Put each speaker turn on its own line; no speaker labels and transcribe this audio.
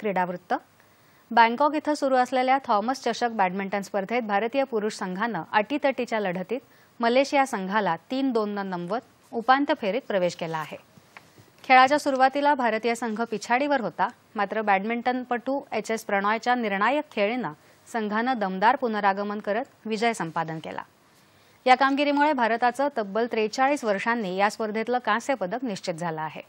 क्रीडावृत्त Bangkok इथं सुरू असलेल्या थॉमस चषक बॅडमिंटन स्पर्धेत भारतीय पुरुष संघानं अटीतटीच्या लढतीत मलेशिया संघाला तीन दोननं नमवत उपांत्य फेरीत प्रवेश केला आहे खेळाच्या सुरुवातीला भारतीय संघ पिछाडीवर होता मात्र बॅडमिंटनपटू एच एस प्रणॉयच्या निर्णायक खेळीनं संघानं दमदार पुनरागमन करत विजय संपादन केला या कामगिरीमुळे भारताचं तब्बल त्रेचाळीस वर्षांनी या स्पर्धेतलं कांस्य पदक निश्चित झालं आहे